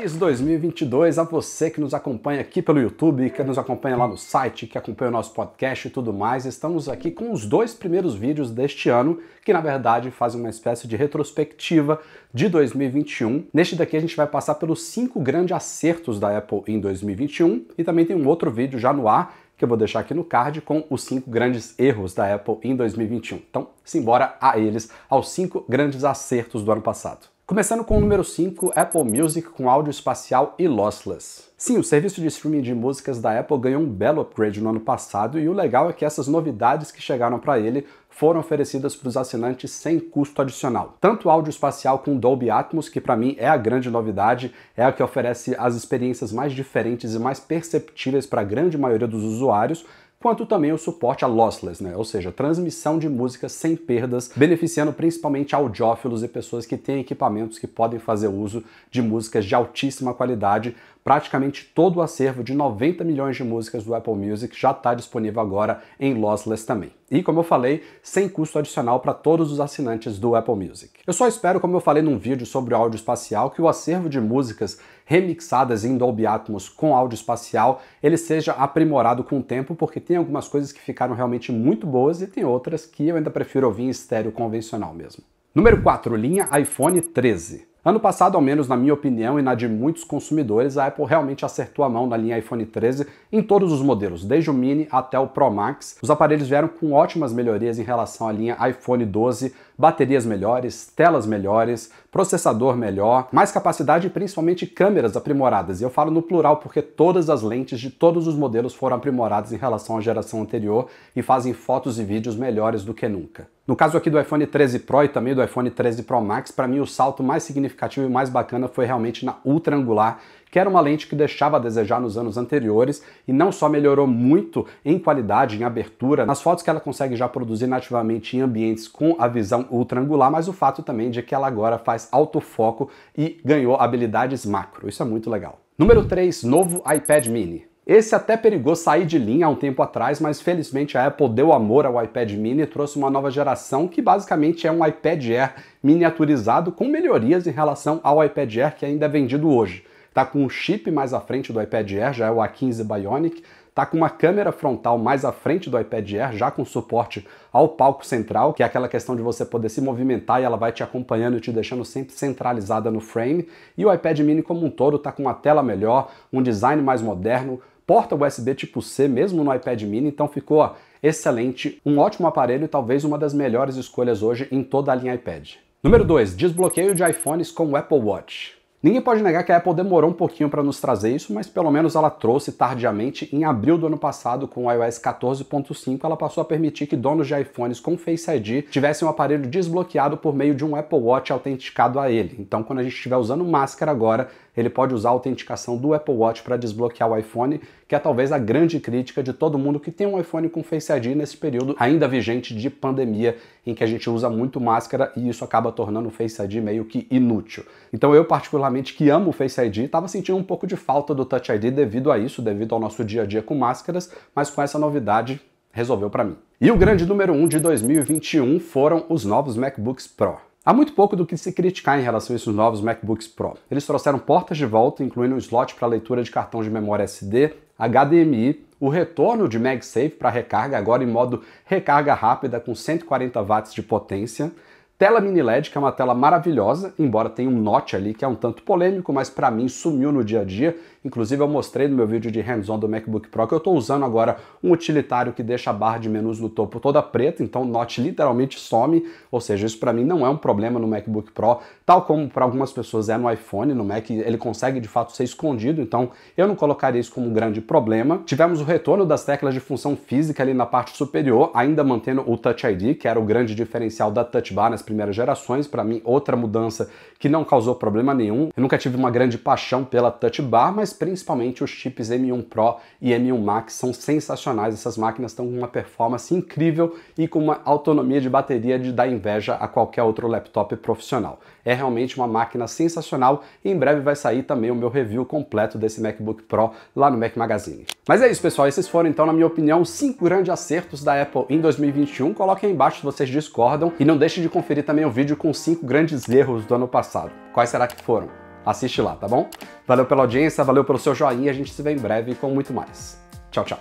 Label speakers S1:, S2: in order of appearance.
S1: Feliz 2022 a você que nos acompanha aqui pelo YouTube, que nos acompanha lá no site, que acompanha o nosso podcast e tudo mais. Estamos aqui com os dois primeiros vídeos deste ano, que na verdade fazem uma espécie de retrospectiva de 2021. Neste daqui a gente vai passar pelos cinco grandes acertos da Apple em 2021 e também tem um outro vídeo já no ar que eu vou deixar aqui no card com os cinco grandes erros da Apple em 2021. Então, simbora a eles, aos cinco grandes acertos do ano passado. Começando com o número 5, Apple Music com áudio espacial e lossless. Sim, o serviço de streaming de músicas da Apple ganhou um belo upgrade no ano passado e o legal é que essas novidades que chegaram para ele foram oferecidas para os assinantes sem custo adicional. Tanto áudio espacial com Dolby Atmos, que para mim é a grande novidade, é a que oferece as experiências mais diferentes e mais perceptíveis para a grande maioria dos usuários, quanto também o suporte a lossless, né? ou seja, transmissão de música sem perdas, beneficiando principalmente audiófilos e pessoas que têm equipamentos que podem fazer uso de músicas de altíssima qualidade praticamente todo o acervo de 90 milhões de músicas do Apple Music já está disponível agora em lossless também. E, como eu falei, sem custo adicional para todos os assinantes do Apple Music. Eu só espero, como eu falei num vídeo sobre o áudio espacial, que o acervo de músicas remixadas em Dolby Atmos com áudio espacial ele seja aprimorado com o tempo, porque tem algumas coisas que ficaram realmente muito boas e tem outras que eu ainda prefiro ouvir em estéreo convencional mesmo. Número 4, linha iPhone 13. Ano passado, ao menos na minha opinião e na de muitos consumidores, a Apple realmente acertou a mão na linha iPhone 13 em todos os modelos, desde o Mini até o Pro Max. Os aparelhos vieram com ótimas melhorias em relação à linha iPhone 12, baterias melhores, telas melhores, processador melhor, mais capacidade e principalmente câmeras aprimoradas. E eu falo no plural porque todas as lentes de todos os modelos foram aprimoradas em relação à geração anterior e fazem fotos e vídeos melhores do que nunca. No caso aqui do iPhone 13 Pro e também do iPhone 13 Pro Max, para mim o salto mais significativo e mais bacana foi realmente na ultra angular, que era uma lente que deixava a desejar nos anos anteriores e não só melhorou muito em qualidade, em abertura, nas fotos que ela consegue já produzir nativamente em ambientes com a visão ultra angular, mas o fato também de que ela agora faz autofoco e ganhou habilidades macro. Isso é muito legal. Número 3, novo iPad mini. Esse é até perigou sair de linha há um tempo atrás, mas felizmente a Apple deu amor ao iPad mini e trouxe uma nova geração que basicamente é um iPad Air miniaturizado com melhorias em relação ao iPad Air que ainda é vendido hoje. Tá com um chip mais à frente do iPad Air, já é o A15 Bionic, tá com uma câmera frontal mais à frente do iPad Air, já com suporte ao palco central, que é aquela questão de você poder se movimentar e ela vai te acompanhando e te deixando sempre centralizada no frame. E o iPad mini como um todo tá com uma tela melhor, um design mais moderno, porta USB tipo C mesmo no iPad mini, então ficou ó, excelente, um ótimo aparelho e talvez uma das melhores escolhas hoje em toda a linha iPad. Número 2, desbloqueio de iPhones com o Apple Watch. Ninguém pode negar que a Apple demorou um pouquinho para nos trazer isso, mas pelo menos ela trouxe tardiamente. Em abril do ano passado, com o iOS 14.5, ela passou a permitir que donos de iPhones com Face ID tivessem o um aparelho desbloqueado por meio de um Apple Watch autenticado a ele. Então, quando a gente estiver usando máscara agora, ele pode usar a autenticação do Apple Watch para desbloquear o iPhone, que é talvez a grande crítica de todo mundo que tem um iPhone com Face ID nesse período ainda vigente de pandemia, em que a gente usa muito máscara e isso acaba tornando o Face ID meio que inútil. Então, eu particularmente particularmente, que amo o Face ID, estava sentindo um pouco de falta do Touch ID devido a isso, devido ao nosso dia a dia com máscaras, mas com essa novidade resolveu para mim. E o grande número 1 um de 2021 foram os novos MacBooks Pro. Há muito pouco do que se criticar em relação a esses novos MacBooks Pro. Eles trouxeram portas de volta, incluindo um slot para leitura de cartão de memória SD, HDMI, o retorno de MagSafe para recarga, agora em modo recarga rápida com 140 watts de potência, Tela mini LED, que é uma tela maravilhosa, embora tenha um note ali que é um tanto polêmico, mas para mim sumiu no dia a dia. Inclusive eu mostrei no meu vídeo de hands-on do MacBook Pro que eu estou usando agora um utilitário que deixa a barra de menus no topo toda preta, então o note literalmente some, ou seja, isso para mim não é um problema no MacBook Pro, tal como para algumas pessoas é no iPhone, no Mac ele consegue de fato ser escondido, então eu não colocaria isso como um grande problema. Tivemos o retorno das teclas de função física ali na parte superior, ainda mantendo o Touch ID, que era o grande diferencial da Touch Bar nas primeiras gerações. Para mim, outra mudança que não causou problema nenhum. Eu nunca tive uma grande paixão pela Touch Bar, mas principalmente os chips M1 Pro e M1 Max são sensacionais. Essas máquinas estão com uma performance incrível e com uma autonomia de bateria de dar inveja a qualquer outro laptop profissional. É realmente uma máquina sensacional e em breve vai sair também o meu review completo desse MacBook Pro lá no Mac Magazine. Mas é isso, pessoal. Esses foram, então, na minha opinião, cinco grandes acertos da Apple em 2021. Coloquem aí embaixo se vocês discordam e não deixem de conferir conferir também o é vídeo com cinco grandes erros do ano passado. Quais será que foram? Assiste lá, tá bom? Valeu pela audiência, valeu pelo seu joinha, a gente se vê em breve com muito mais. Tchau, tchau.